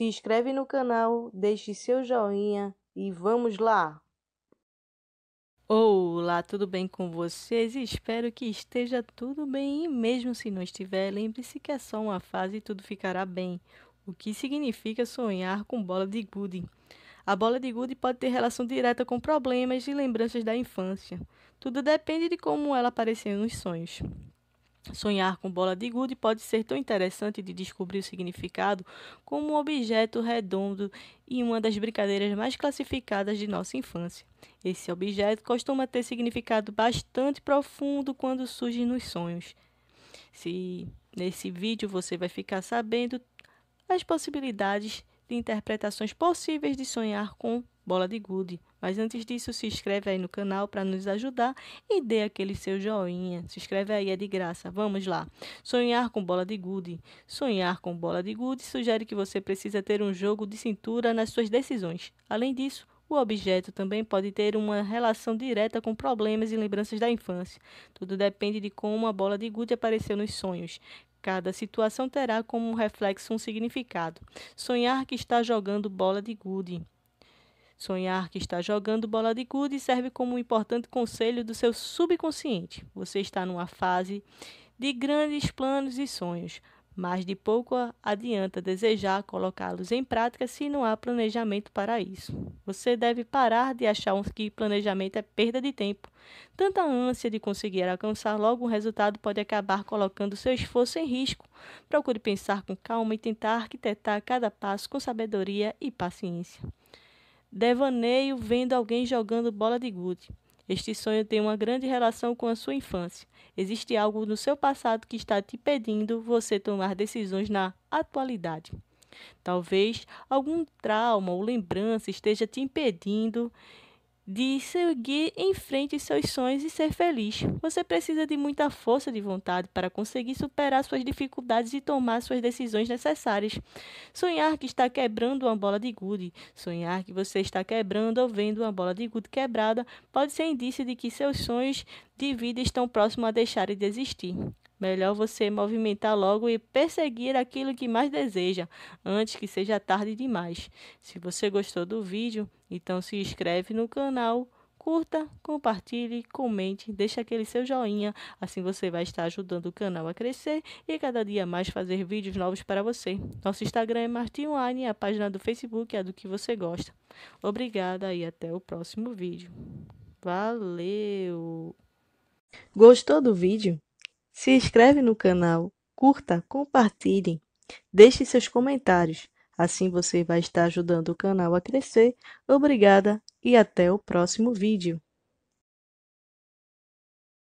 Se inscreve no canal, deixe seu joinha e vamos lá! Olá, tudo bem com vocês? Espero que esteja tudo bem e mesmo se não estiver, lembre-se que é só uma fase e tudo ficará bem. O que significa sonhar com bola de gude? A bola de gude pode ter relação direta com problemas e lembranças da infância. Tudo depende de como ela aparecer nos sonhos. Sonhar com bola de gude pode ser tão interessante de descobrir o significado como um objeto redondo e uma das brincadeiras mais classificadas de nossa infância. Esse objeto costuma ter significado bastante profundo quando surge nos sonhos. Se nesse vídeo você vai ficar sabendo as possibilidades de interpretações possíveis de sonhar com Bola de Gude. Mas antes disso, se inscreve aí no canal para nos ajudar e dê aquele seu joinha. Se inscreve aí, é de graça. Vamos lá. Sonhar com bola de gude. Sonhar com bola de gude sugere que você precisa ter um jogo de cintura nas suas decisões. Além disso, o objeto também pode ter uma relação direta com problemas e lembranças da infância. Tudo depende de como a bola de gude apareceu nos sonhos. Cada situação terá como um reflexo um significado. Sonhar que está jogando bola de gude. Sonhar que está jogando bola de gude serve como um importante conselho do seu subconsciente. Você está numa fase de grandes planos e sonhos, mas de pouco adianta desejar colocá-los em prática se não há planejamento para isso. Você deve parar de achar que planejamento é perda de tempo. Tanta ânsia de conseguir alcançar logo um resultado pode acabar colocando seu esforço em risco. Procure pensar com calma e tentar arquitetar cada passo com sabedoria e paciência. Devaneio vendo alguém jogando bola de gude. Este sonho tem uma grande relação com a sua infância. Existe algo no seu passado que está te pedindo você tomar decisões na atualidade. Talvez algum trauma ou lembrança esteja te impedindo de seguir em frente seus sonhos e ser feliz. Você precisa de muita força de vontade para conseguir superar suas dificuldades e tomar suas decisões necessárias. Sonhar que está quebrando uma bola de gude, sonhar que você está quebrando ou vendo uma bola de gude quebrada, pode ser indício de que seus sonhos de vida estão próximos a deixar de existir. Melhor você movimentar logo e perseguir aquilo que mais deseja, antes que seja tarde demais. Se você gostou do vídeo, então se inscreve no canal, curta, compartilhe, comente, deixe aquele seu joinha, assim você vai estar ajudando o canal a crescer e cada dia mais fazer vídeos novos para você. Nosso Instagram é Martinwine, a página do Facebook é a do que você gosta. Obrigada e até o próximo vídeo. Valeu! Gostou do vídeo? Se inscreve no canal, curta, compartilhe, deixe seus comentários. Assim você vai estar ajudando o canal a crescer. Obrigada e até o próximo vídeo.